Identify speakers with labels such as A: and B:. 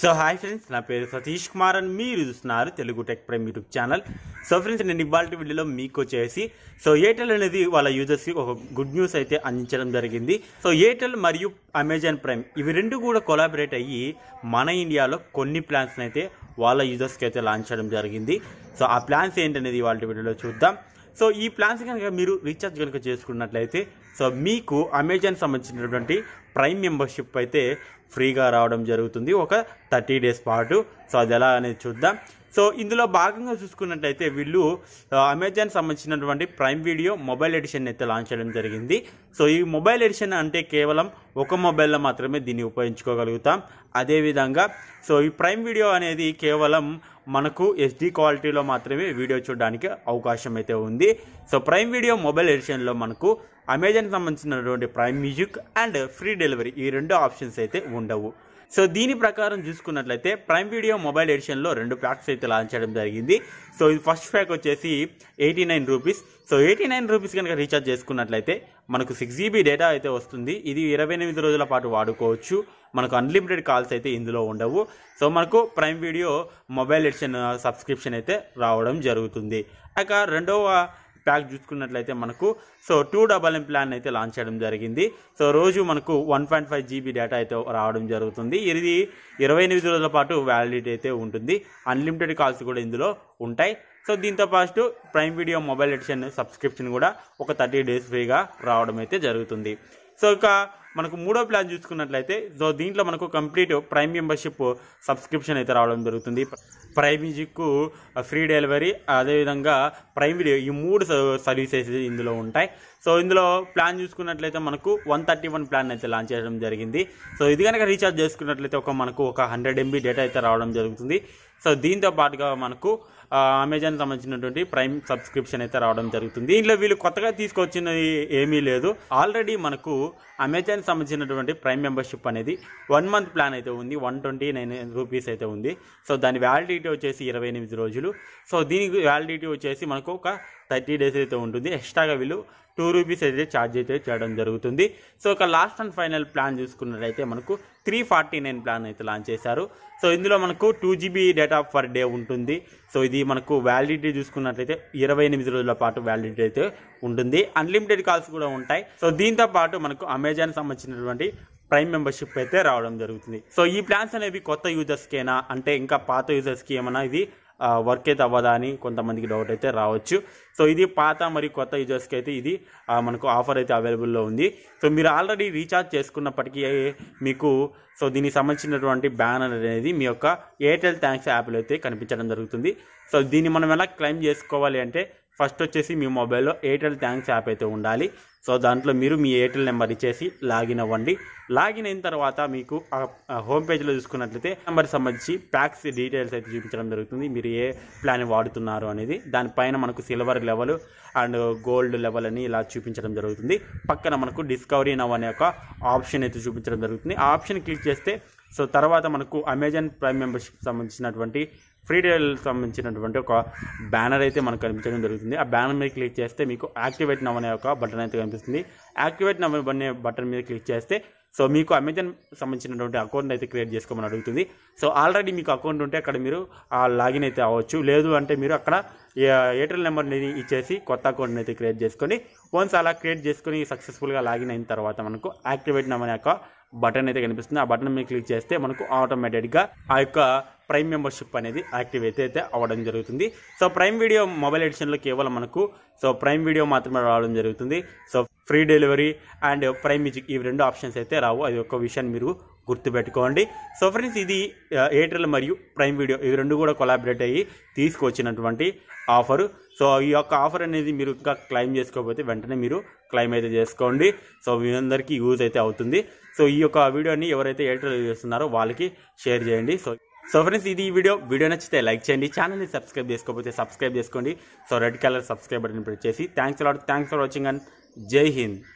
A: so hi friends నా పేరు సతీష్ కుమార్ అని మీరు చూస్తున్నారు Telugu tech prime YouTube channel so friends నేను ఇవాళ వీడియోలో మీకు వచ్చేసి సో ఎయిర్టెల్ అనేది వాళ్ళ యూజర్స్కి ఒక గుడ్ న్యూస్ అయితే అందించడం జరిగింది సో ఎయిర్టెల్ మరియు అమెజాన్ ప్రైమ్ ఇవి రెండు కూడా కొలాబరేట్ అయ్యి మన ఇండియాలో కొన్ని ప్లాన్స్ని అయితే వాళ్ళ యూజర్స్కి అయితే లాంచ్ చేయడం జరిగింది సో ఆ ప్లాన్స్ ఏంటనేది వాళ్ళ వీడియోలో చూద్దాం సో ఈ ప్లాన్స్ కనుక మీరు రీఛార్జ్ కనుక చేసుకున్నట్లయితే సో మీకు అమెజాన్ సంబంధించినటువంటి ప్రైమ్ మెంబర్షిప్ అయితే ఫ్రీగా రావడం జరుగుతుంది ఒక థర్టీ డేస్ పాటు సో అది ఎలా అనేది చూద్దాం సో ఇందులో భాగంగా చూసుకున్నట్లయితే వీళ్ళు అమెజాన్ సంబంధించినటువంటి ప్రైమ్ వీడియో మొబైల్ ఎడిషన్ అయితే లాంచ్ చేయడం జరిగింది సో ఈ మొబైల్ ఎడిషన్ అంటే కేవలం ఒక మొబైల్లో మాత్రమే దీన్ని ఉపయోగించుకోగలుగుతాం అదేవిధంగా సో ఈ ప్రైమ్ వీడియో అనేది కేవలం మనకు ఎస్డి క్వాలిటీలో మాత్రమే వీడియో చూడడానికి అవకాశం అయితే ఉంది సో ప్రైమ్ వీడియో మొబైల్ ఎడిషన్లో మనకు అమెజాన్ సంబంధించినటువంటి prime music and free delivery ఈ రెండు ఆప్షన్స్ అయితే ఉండవు సో దీని ప్రకారం చూసుకున్నట్లయితే ప్రైమ్ వీడియో మొబైల్ ఎడిషన్లో రెండు ప్యాక్స్ అయితే లాంచ్ చేయడం జరిగింది సో ఇది ఫస్ట్ ప్యాక్ వచ్చేసి eighty nine rupees so eighty nine rupees కనుక రీఛార్జ్ చేసుకున్నట్లయితే మనకు సిక్స్ జీబీ డేటా అయితే వస్తుంది ఇది ఇరవై ఎనిమిది రోజుల పాటు వాడుకోవచ్చు మనకు అన్లిమిటెడ్ కాల్స్ అయితే ఇందులో ఉండవు సో మనకు prime video mobile edition subscription uh, అయితే రావడం జరుగుతుంది అక్కడ రెండవ ప్యాక్ చూసుకున్నట్లయితే మనకు so two double M plan అయితే లాంచ్ చేయడం జరిగింది సో రోజు మనకు one point five GB data అయితే రావడం జరుగుతుంది ఇది ఇరవై ఎనిమిది రోజుల పాటు వ్యాలిడిటీ అయితే ఉంటుంది అన్లిమిటెడ్ కాల్స్ కూడా ఇందులో ఉంటాయి సో దీంతో పాటు prime video mobile edition subscription కూడా ఒక థర్టీ డేస్ ఫ్రీగా రావడం అయితే జరుగుతుంది సో ఇక మనకు మూడో ప్లాన్ చూసుకున్నట్లయితే సో దీంట్లో మనకు కంప్లీట్ ప్రైమ్ మెంబర్షిప్ సబ్స్క్రిప్షన్ అయితే రావడం జరుగుతుంది ప్రైమ్ మ్యూజిక్ ఫ్రీ డెలివరీ అదేవిధంగా ప్రైమ్ వీడియో ఈ మూడు సర్వీసెస్ ఇందులో ఉంటాయి సో ఇందులో ప్లాన్ చూసుకున్నట్లయితే మనకు వన్ థర్టీ వన్ ప్లాన్ అయితే లాంచ్ చేయడం జరిగింది సో ఇది కనుక రీఛార్జ్ చేసుకున్నట్లయితే ఒక మనకు ఒక హండ్రెడ్ ఎంబీ డేటా అయితే రావడం జరుగుతుంది సో దీంతో పాటుగా మనకు అమెజాన్ uh, సంబంధించినటువంటి ప్రైమ్ సబ్స్క్రిప్షన్ అయితే రావడం జరుగుతుంది దీంట్లో వీళ్ళు కొత్తగా తీసుకొచ్చినది ఏమీ లేదు ఆల్రెడీ మనకు అమెజాన్ ఆన్లైన్ సంబంధించినటువంటి ప్రైమ్ మెంబర్షిప్ అనేది వన్ మంత్ ప్లాన్ అయితే ఉంది వన్ ట్వంటీ నైన్ రూపీస్ అయితే ఉంది సో దాని వ్యాలిడిటీ వచ్చేసి ఇరవై ఎనిమిది రోజులు సో దీనికి వ్యాలిడిటీ వచ్చేసి మనకు ఒక థర్టీ డేస్ అయితే ఉంటుంది ఎక్స్ట్రాగా వీళ్ళు టూ రూపీస్ అయితే ఛార్జ్ అయితే చేయడం జరుగుతుంది సో ఒక లాస్ట్ అండ్ ఫైనల్ ప్లాన్ చూసుకున్నట్లయితే మనకు త్రీ ఫార్టీ నైన్ ప్లాన్ అయితే లాంచ్ చేశారు సో ఇందులో మనకు two GB data per day ఉంటుంది సో ఇది మనకు వ్యాలిడిటీ చూసుకున్నట్లయితే ఇరవై ఎనిమిది రోజుల పాటు వ్యాలిడిటీ అయితే ఉంటుంది అన్లిమిటెడ్ కాల్స్ కూడా ఉంటాయి సో దీంతో పాటు మనకు అమెజాన్ సంబంధించినటువంటి ప్రైమ్ మెంబర్షిప్ అయితే రావడం జరుగుతుంది సో ఈ ప్లాన్స్ అనేవి కొత్త యూజర్స్కేనా అంటే ఇంకా పాత యూజర్స్కి ఏమైనా ఇది వర్క్ అయితే అవ్వదా అని కొంతమందికి డౌట్ అయితే రావచ్చు సో ఇది పాత మరియు కొత్త యూజర్స్కి అయితే ఇది మనకు ఆఫర్ అయితే అవైలబుల్లో ఉంది సో మీరు ఆల్రెడీ రీఛార్జ్ చేసుకున్నప్పటికీ మీకు సో దీనికి సంబంధించినటువంటి బ్యానర్ అనేది మీ యొక్క ఎయిర్టెల్ థ్యాంక్స్ యాప్లో అయితే కనిపించడం జరుగుతుంది సో దీన్ని మనం ఎలా క్లెయిమ్ చేసుకోవాలి అంటే ఫస్ట్ వచ్చేసి మీ మొబైల్లో ఎయిర్టెల్ థ్యాంక్స్ యాప్ అయితే ఉండాలి సో దాంట్లో మీరు మీ ఎయిర్టెల్ నెంబర్ ఇచ్చేసి లాగిన్ అవ్వండి లాగిన్ అయిన తర్వాత మీకు హోమ్ పేజ్లో చూసుకున్నట్లయితే నెంబర్కి సంబంధించి ప్యాక్స్ డీటెయిల్స్ అయితే చూపించడం జరుగుతుంది మీరు ఏ ప్లాన్ వాడుతున్నారు అనేది దానిపైన మనకు silver level and gold level అని ఇలా చూపించడం జరుగుతుంది పక్కన మనకు డిస్కవరీ నవ్ అనే ఒక ఆప్షన్ అయితే చూపించడం జరుగుతుంది ఆ ఆప్షన్ క్లిక్ చేస్తే సో తర్వాత మనకు అమెజాన్ ప్రైమ్ మెంబర్షిప్ సంబంధించినటువంటి ఫ్రీ డేల్ సంబంధించినటువంటి ఒక బ్యానర్ అయితే మనకు కనిపించడం జరుగుతుంది ఆ బ్యానర్ మీద క్లిక్ చేస్తే మీకు యాక్టివేట్ నవ్ అనే ఒక బటన్ అయితే కనిపిస్తుంది యాక్టివేట్ నవ్ అనే బటన్ మీద క్లిక్ చేస్తే సో మీకు అమెజాన్ సంబంధించినటువంటి అకౌంట్ అయితే క్రియేట్ చేసుకోమని అడుగుతుంది సో ఆల్రెడీ మీకు అకౌంట్ ఉంటే అక్కడ మీరు ఆ లాగిన్ అయితే అవ్వచ్చు లేదు అంటే మీరు అక్కడ ఎయిర్టెల్ నెంబర్ అనేది ఇచ్చేసి కొత్త అకౌంట్ని అయితే క్రియేట్ చేసుకొని ఫోన్స్ అలా క్రియేట్ చేసుకొని సక్సెస్ఫుల్గా లాగిన్ అయిన తర్వాత మనకు యాక్టివేట్ నెంబర్ యొక్క బటన్ అయితే కనిపిస్తుంది ఆ బటన్ మీద క్లిక్ చేస్తే మనకు ఆటోమేటెడ్గా ఆ యొక్క ప్రైమ్ మెంబర్షిప్ అనేది యాక్టివ్ అయితే అయితే అవ్వడం జరుగుతుంది సో ప్రైమ్ వీడియో మొబైల్ ఎడిషన్లో కేవలం మనకు సో ప్రైమ్ వీడియో మాత్రమే రావడం జరుగుతుంది so free delivery and prime music ఇవి రెండు ఆప్షన్స్ అయితే రావు అది ఒక విషయాన్ని మీరు గుర్తుపెట్టుకోండి సో ఫ్రెండ్స్ ఇది ఎయిర్టెల్ మరియు ప్రైమ్ వీడియో ఇవి రెండు కూడా కొలాబరేట్ అయ్యి తీసుకొచ్చినటువంటి ఆఫరు సో ఈ యొక్క ఆఫర్ అనేది మీరు ఇంకా క్లైమ్ చేసుకోకపోతే వెంటనే మీరు క్లైమ్ అయితే చేసుకోండి సో మీ అందరికీ యూజ్ అయితే అవుతుంది సో ఈ యొక్క వీడియోని ఎవరైతే ఎయిర్టెల్ యూజ్ చేస్తున్నారో వాళ్ళకి షేర్ చేయండి సో సో ఫ్రెండ్స్ ఇది ఈ వీడియో వీడియో నచ్చితే లైక్ చేయండి ఛానల్ని సబ్స్క్రైబ్ చేసుకోకపోతే సబ్స్క్రైబ్ చేసుకోండి so red colour subscribe button press చేసి thanks for thanks for watching and जय हिंद